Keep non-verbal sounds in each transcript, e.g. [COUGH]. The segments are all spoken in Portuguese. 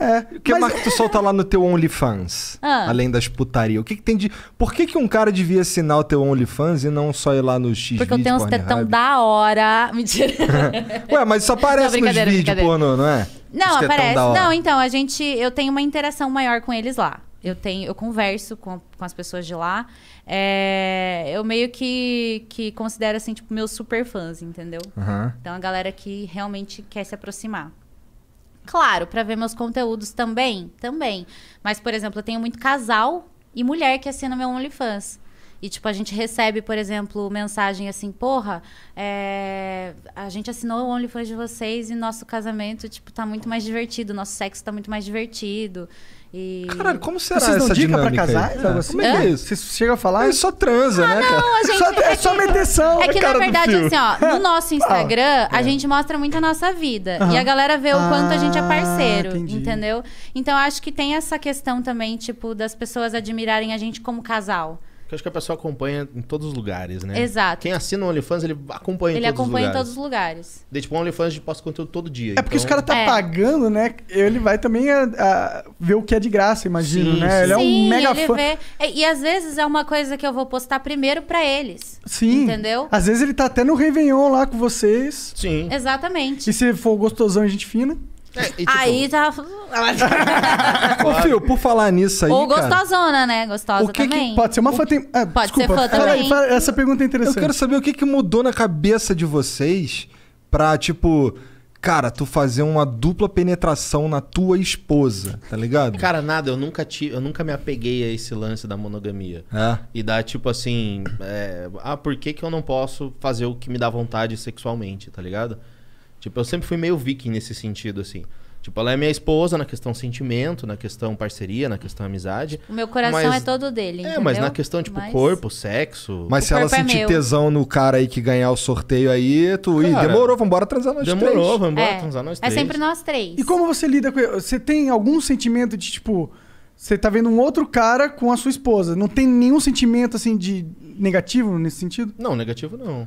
É. O que mas... mais que tu solta lá no teu OnlyFans? Ah. Além das putaria. O que, que tem de. Por que, que um cara devia assinar o teu OnlyFans e não só ir lá no X? Porque eu tenho uns tetão da hora. [LAUGHS] Mentira. [LAUGHS] Ué, mas isso aparece não, nos vídeos pornô, não é? Não, aparece. Não, então, a gente. Eu tenho uma interação maior com eles lá. Eu tenho, eu converso com, com as pessoas de lá. É, eu meio que, que considero assim, tipo, meus super fãs, entendeu? Uhum. Então a galera que realmente quer se aproximar. Claro, para ver meus conteúdos também, também. Mas, por exemplo, eu tenho muito casal e mulher que assina meu OnlyFans. E, tipo, a gente recebe, por exemplo, mensagem assim, porra, é... a gente assinou o OnlyFans de vocês e nosso casamento, tipo, tá muito mais divertido, nosso sexo tá muito mais divertido. E... Caralho, como será Vocês essa dica pra casar? você chega Como é, é, isso? a falar? É só transa, ah, né? Não, a gente, só, é, é só meteção. É que, na verdade, assim, ó, no [LAUGHS] nosso ah. Instagram, ah, a é. gente mostra muito a nossa vida. E a galera vê o quanto a gente é ah, parceiro, entendi. entendeu? Então, acho que tem essa questão também, tipo, das pessoas admirarem a gente como casal. Porque acho que a pessoa acompanha em todos os lugares, né? Exato. Quem assina o OnlyFans, ele acompanha ele em todos os lugares. Ele acompanha em todos os lugares. Daí, tipo, o OnlyFans posta conteúdo todo dia. É então... porque os então- caras tá é. pagando, né? Ele vai também a, a ver o que é de graça, imagino, sim, né? Sim. Ele é um mega ele fã. Vê. E, é, e, às vezes é uma coisa que eu vou postar primeiro para eles. Sim. Entendeu? Às vezes ele tá até no Réveillon lá com vocês. Sim. Exatamente. E se for gostosão e gente fina. É, tipo... Aí tá [LAUGHS] Ô, Fio, por falar nisso aí. Ou gostosona, cara, né? Gostosa o que também. Que pode ser uma fã. Tem... Ah, pode desculpa, ser fã fala também. Aí, fala, essa pergunta é interessante. Eu quero saber o que, que mudou na cabeça de vocês pra, tipo. Cara, tu fazer uma dupla penetração na tua esposa, tá ligado? Cara, nada, eu nunca tive, eu nunca me apeguei a esse lance da monogamia. É. E dá tipo assim, é, ah, por que, que eu não posso fazer o que me dá vontade sexualmente, tá ligado? Tipo, eu sempre fui meio viking nesse sentido, assim. Tipo, ela é minha esposa na questão sentimento, na questão parceria, na questão amizade. O meu coração mas... é todo dele. É, mas na questão, tipo, mas... corpo, sexo. Mas se ela é sentir tesão no cara aí que ganhar o sorteio aí, tu. Cara, Ih, demorou, vambora transar nós demorou, três. Demorou, vambora é, transar nós três. É sempre nós três. E como você lida com. Você tem algum sentimento de, tipo. Você tá vendo um outro cara com a sua esposa. Não tem nenhum sentimento, assim, de negativo nesse sentido? Não, negativo não.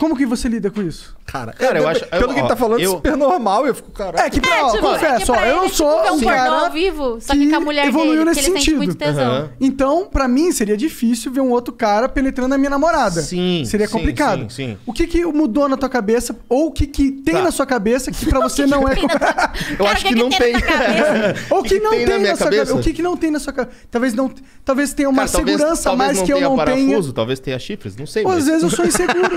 Como que você lida com isso? Cara, cara eu, eu acho. Pelo eu, que ele tá falando, é super normal. Eu fico, cara. É que pra, é, tipo, confesso, é ó, eu não tipo, sou é um assim, cara ao vivo, só que, que com a mulher evoluiu dele, nesse sentido. Uhum. Então, pra mim, seria difícil ver um outro cara penetrando na minha namorada. Sim. Seria sim, complicado. Sim, sim, O que que mudou na tua cabeça? Ou o que que tem tá. na sua cabeça que [LAUGHS] pra você não é. [LAUGHS] eu acho que, não tem. [LAUGHS] Ou que não tem na sua cabeça. O que que não tem na sua cabeça? Talvez não. Talvez tenha uma segurança mais que eu não tenha. Talvez tenha talvez tenha chifres, não sei. Às vezes eu sou inseguro.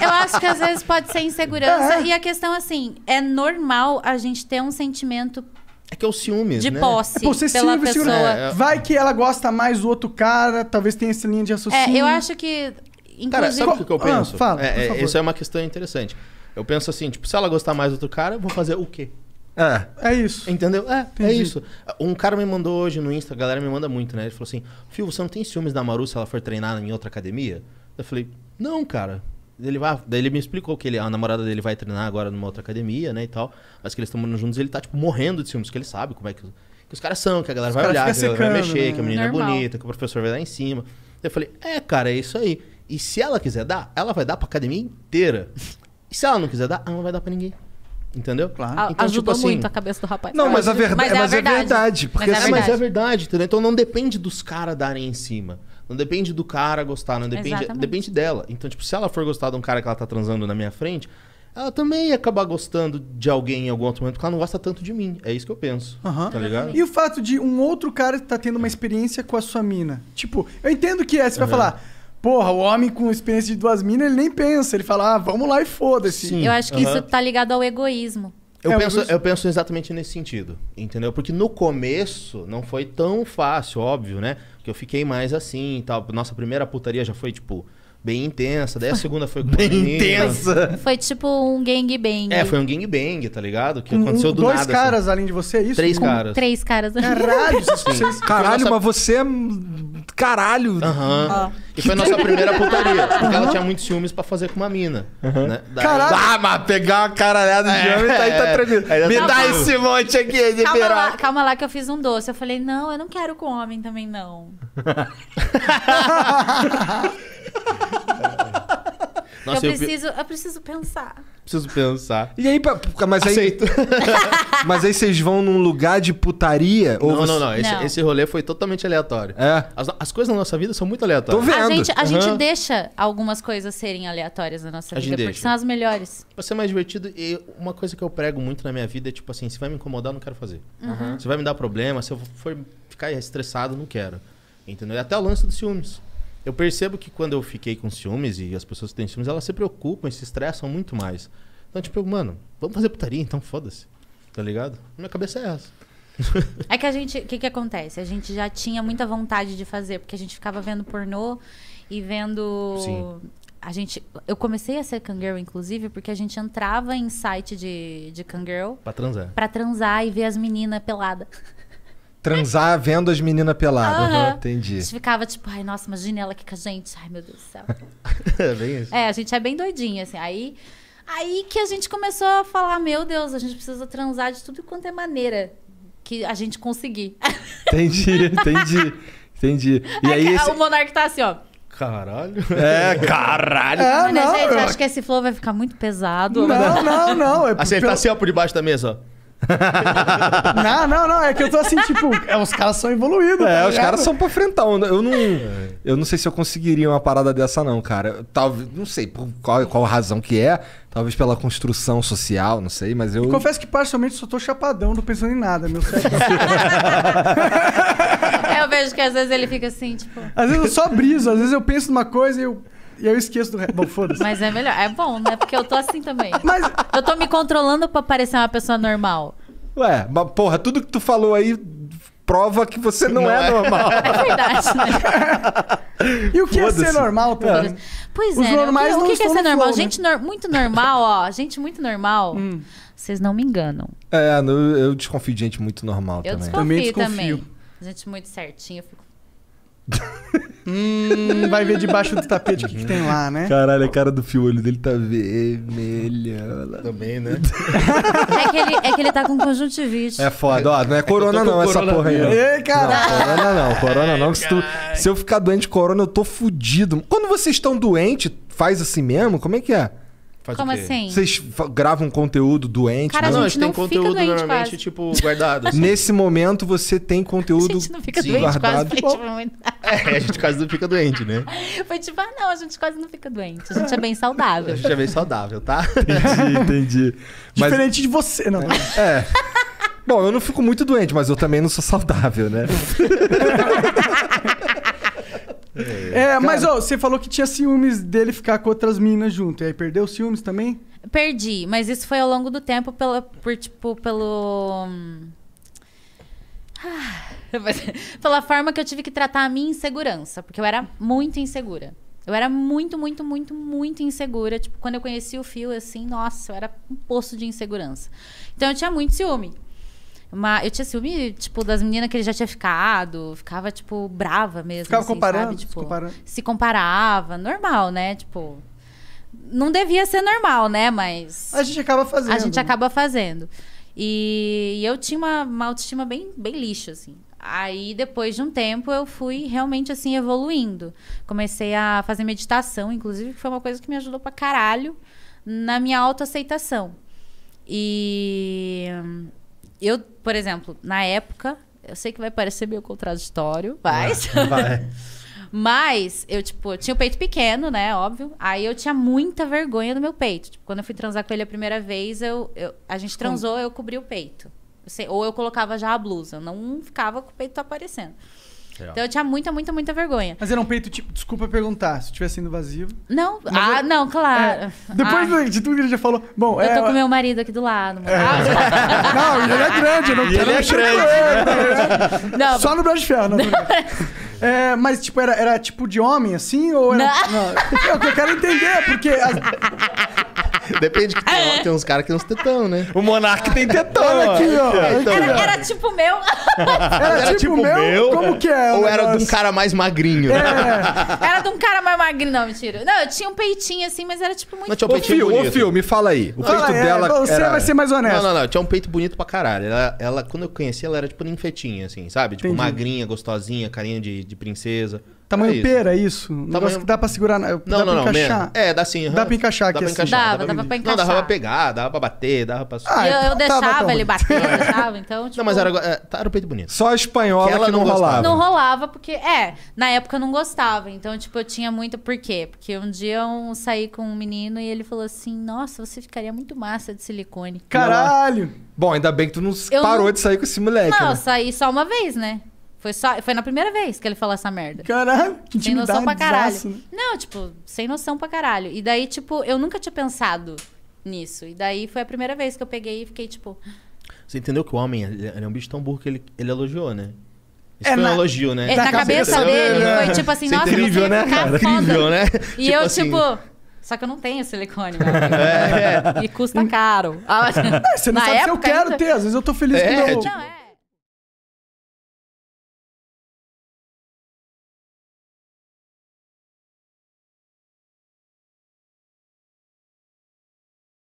Eu acho que às vezes pode ser insegurança. É. E a questão, assim, é normal a gente ter um sentimento é que é o ciúme, de né? posse. É possessivo, pela pessoa. É, é. Vai que ela gosta mais do outro cara, talvez tenha essa linha de raciocínio. É, eu acho que. Inclusive... Cara, sabe o que eu ah, penso? Ah, fala. É, é, isso é uma questão interessante. Eu penso assim, tipo, se ela gostar mais do outro cara, eu vou fazer o quê? É. É isso. Entendeu? É, é Entendi. é isso. Um cara me mandou hoje no Insta, a galera me manda muito, né? Ele falou assim: Fio, você não tem ciúmes da Maru se ela for treinar em outra academia? Eu falei: Não, cara. Ele vai, daí ele me explicou que ele, a namorada dele vai treinar agora numa outra academia, né, e tal. Mas que eles estão morando juntos e ele tá, tipo, morrendo de ciúmes, que ele sabe como é que, que os caras são, que a galera os vai olhar, que a galera vai mexer, né? que a né? menina é Normal. é bonita, que o professor vai dar em cima. Eu falei, é, cara, é isso aí. E se ela quiser dar, ela vai dar pra academia inteira. E se ela não quiser dar, ela não vai dar pra ninguém. Entendeu? Claro. A, então, tipo ajudou tipo muito assim, a cabeça do rapaz. Não, mas, a verdade, é mas, é, mas verdade. é verdade. Porque mas é, verdade. Assim, mas é verdade, entendeu? Então não depende dos caras darem em cima. Não depende do cara gostar, não depende, depende dela. Então, tipo, se ela for gostar de um cara que ela tá transando na minha frente, ela também ia acabar gostando de alguém em algum outro momento, porque ela não gosta tanto de mim. É isso que eu penso. Uhum. Tá ligado? E o fato de um outro cara tá tendo uma experiência com a sua mina. Tipo, eu entendo que é, você uhum. vai falar. Porra, o homem com experiência de duas minas, ele nem pensa. Ele fala, ah, vamos lá e foda-se. Eu acho que uhum. isso tá ligado ao egoísmo. Eu, é, penso, eu penso exatamente nesse sentido, entendeu? Porque no começo não foi tão fácil, óbvio, né? Que eu fiquei mais assim e tal. Nossa primeira putaria já foi, tipo, bem intensa. Daí a [LAUGHS] segunda foi com bem intensa. Foi tipo um gangbang. É, foi um gangbang, tá ligado? Que um, aconteceu do dois nada. Dois assim. caras assim. além de você, é isso? Três com caras. Três caras. Caralho, é [LAUGHS] vocês... caralho, nossa... mas você é caralho. Aham. Uhum. E foi a nossa primeira putaria. Porque uhum. ela tinha muitos ciúmes pra fazer com uma mina. Uhum. Né? Daí... Caralho. Ah, ah, mas pegar uma caralhada de é, homem, é, tá aí tá é, tremendo. É, Me tá dá esse monte aqui de calma lá, calma lá que eu fiz um doce. Eu falei, não, eu não quero com homem também, não. [LAUGHS] Nossa, eu, eu, preciso, eu preciso pensar. Preciso pensar. E aí, mas aí. Aceito. [LAUGHS] mas aí vocês vão num lugar de putaria? Não, ou você... não, não, esse, não. Esse, rolê foi totalmente aleatório. É. As, as, coisas na nossa vida são muito aleatórias. Tô vendo. A gente, a uhum. gente deixa algumas coisas serem aleatórias na nossa a vida, porque deixa. são as melhores. Pra ser mais divertido, e uma coisa que eu prego muito na minha vida é tipo assim: se vai me incomodar, eu não quero fazer. Uhum. Se vai me dar problema, se eu for ficar estressado, não quero. Entendeu? E até o lance dos ciúmes. Eu percebo que quando eu fiquei com ciúmes, e as pessoas que têm ciúmes, elas se preocupam e se estressam muito mais. Então, tipo, mano, vamos fazer putaria, então foda-se. Tá ligado? Minha cabeça é essa. [LAUGHS] É que a gente. O que, que acontece? A gente já tinha muita vontade de fazer, porque a gente ficava vendo pornô e vendo. Sim. A gente. Eu comecei a ser Kangirl, inclusive, porque a gente entrava em site de, de Kangirl. Pra transar. Pra transar e ver as meninas peladas. [LAUGHS] transar vendo as meninas peladas. Uhum. Entendi. A gente ficava tipo, ai, nossa, imagina ela aqui com a gente. Ai, meu Deus do céu. [LAUGHS] é, bem isso. É, a gente é bem doidinha, assim. Aí, aí que a gente começou a falar, meu Deus, a gente precisa transar de tudo quanto é maneira que a gente conseguir. Entendi, [LAUGHS] entendi. Entendi. E é aí, esse... O Monark tá assim, ó. Caralho. É, [LAUGHS] caralho. É, não, gente, eu... acho que esse flow vai ficar muito pesado. Não, não, não. É assim, ele tá assim, ó, por debaixo da mesa, ó. [LAUGHS] não, não, não. É que eu tô assim, tipo, é, os caras são evoluídos. É, tá os caras são pra enfrentar. Eu não, é. eu não sei se eu conseguiria uma parada dessa, não, cara. Talvez, não sei por qual, qual razão que é. Talvez pela construção social, não sei, mas eu. E confesso que parcialmente só tô chapadão, não pensando em nada, meu [LAUGHS] eu vejo que às vezes ele fica assim, tipo. Às vezes eu só briso, às vezes eu penso numa coisa e eu. E eu esqueço do resto. Bom, foda-se. Mas é melhor. É bom, né? Porque eu tô assim também. Mas... Eu tô me controlando pra parecer uma pessoa normal. Ué, mas porra, tudo que tu falou aí prova que você não, não é, é, normal. É verdade, né? e o que é ser normal, cara? É. Pois Os é, né? normais o que, não que é ser normal? Flow, né? gente né? muito normal, ó. Gente muito normal. Hum. Vocês não me enganam. É, eu desconfio de gente muito normal eu também. Desconfio, também desconfio também. Gente muito certinha, eu fico hum, vai ver debaixo do tapete o que, que, tem lá, né? Caralho, a cara do fio, o olho dele tá vermelha. Também, né? é, que ele, é que ele tá com conjuntivite. É foda, ó. Não é corona, é não, essa corona porra aí. Não. Ei, cara! Não, corona não, corona não. Se, tu, se eu ficar doente de corona, eu tô fudido. Quando vocês estão doentes, faz assim mesmo? Como é que é? Faz Como assim? Vocês gravam conteúdo doente? Cara, não, a gente não, tem conteúdo doente, normalmente, quase. tipo, guardado. Assim. [LAUGHS] [LAUGHS] Nesse momento, você tem conteúdo a gente não fica sim, doente, guardado. Quase, foi, é, a gente quase não fica doente, né? [LAUGHS] Foi tipo, ah, não, a gente quase não fica doente. A gente é bem saudável. a gente é bem saudável, tá? Entendi, entendi. Mas... Diferente de você, não. É. é. Bom, eu não fico muito doente, mas eu também não sou saudável, né? É, mas ó, você falou que tinha ciúmes dele ficar com outras minas junto. E aí perdeu os ciúmes também? Perdi, mas isso foi ao longo do tempo pela, por, tipo, pelo. Ah, [LAUGHS] pela forma que eu tive que tratar a minha insegurança, porque eu era muito insegura. Eu era muito, muito, muito, muito insegura. Tipo, quando eu conheci o Fio, assim, nossa, eu era um poço de insegurança. Então eu tinha muito ciúme. Mas eu tinha ciúme, tipo, das meninas que ele já tinha ficado. Ficava, tipo, brava mesmo. Ficava assim, comparando, sabe? Tipo, se comparando. Se comparava, normal, né? Tipo. Não devia ser normal, né? Mas. A gente acaba fazendo. A gente acaba fazendo. E, eu tinha uma, uma autoestima bem, bem lixo, assim. Aí, depois de um tempo, eu fui realmente, assim, evoluindo. Comecei a fazer meditação, inclusive, que foi uma coisa que me ajudou pra caralho na minha autoaceitação. E eu, por exemplo, na época, eu sei que vai parecer meio contraditório, mas. Vai. vai. [LAUGHS] mas eu, tipo, tinha o peito pequeno, né? Óbvio. Aí eu tinha muita vergonha do meu peito. Tipo, quando eu fui transar com ele a primeira vez, eu, eu a gente transou, eu cobri o peito. Eu sei, ou eu colocava já a blusa, eu não ficava com o peito aparecendo. Então eu tinha muita, muita, muita vergonha. Mas era um peito, tipo, desculpa perguntar, se tivesse sendo vazio. Não, ah, não, claro. É. Depois ah. de tudo que ele já falou, bom. Eu é, tô com meu marido aqui do lado. É. não, [LAUGHS] ele é grande, eu não quero. Ele é grande. Né? Não, Só no Brasil de Ferro, não. [LAUGHS] É, mas, tipo, era, era tipo de homem, assim? Ou era... Não. não. É eu, eu quero entender, porque... As... [LAUGHS] Depende que tem, tem uns caras que tem uns tetão, né? O Monark tem tetão. aqui, ó. É, então, era, é. era, tipo meu. Era, era tipo, tipo meu? meu? Como que é? Ou era de um cara mais magrinho? Né? É. Era de um cara mais magrinho. Não, mentira. Não, eu tinha um peitinho assim, mas era tipo muito... Não, tinha um peitinho ô, Fio, me fala aí. O peito é, dela Você era... vai ser mais honesto. Não, não, não. Tinha um peito bonito pra caralho. Ela, ela quando eu conheci, ela era tipo ninfetinha, assim, sabe? Tipo, Entendi. magrinha, gostosinha, carinha de, de princesa. Tamanho isso. pera, isso? Um Tamanho... que dá pra segurar. Não, dá não, pra não. Encaixar. É, dá sim. Uhum. Dá pra encaixar aqui. Dá pra assim. encaixar. Dava, dava, dava pra encaixar. Não, dava pra pegar, dava pra bater, dava pra. Ah, eu, eu, então deixava ele bater, [LAUGHS] eu deixava, então. Tipo... Não, mas era, tipo, é, tá, era o peito bonito. Só a espanhola que, ela que não, não rolava. Não rolava, porque. É, na época eu não gostava. Então, tipo, eu tinha muito. Por quê? Porque um dia eu saí com um menino e ele falou assim: Nossa, você ficaria muito massa de silicone. Caralho! Bom, ainda bem que tu não eu parou não... de sair com esse moleque. Não, né? eu saí só uma vez, né? Foi, só, foi na primeira vez que ele falou essa merda. Caralho, que Sem noção pra caralho. Desaço. Né? Não, tipo, sem noção pra caralho. E daí, tipo, eu nunca tinha pensado nisso. E daí foi a primeira vez que eu peguei e fiquei, tipo. Você entendeu que o homem ele, é um bicho tão burro que ele, ele elogiou, né? Isso é, foi um elogio, né? É, na, na cabeça, dele, né? foi tipo assim, Você nossa, incrível, você né, tá cara? Incrível, né? E tipo eu, assim... tipo, só que eu não tenho silicone, meu É, né? [LAUGHS] é. E custa caro. [LAUGHS] É, você não na sabe época, se eu quero eu... ter, às vezes eu tô feliz é, com o meu... Tipo... Não, é.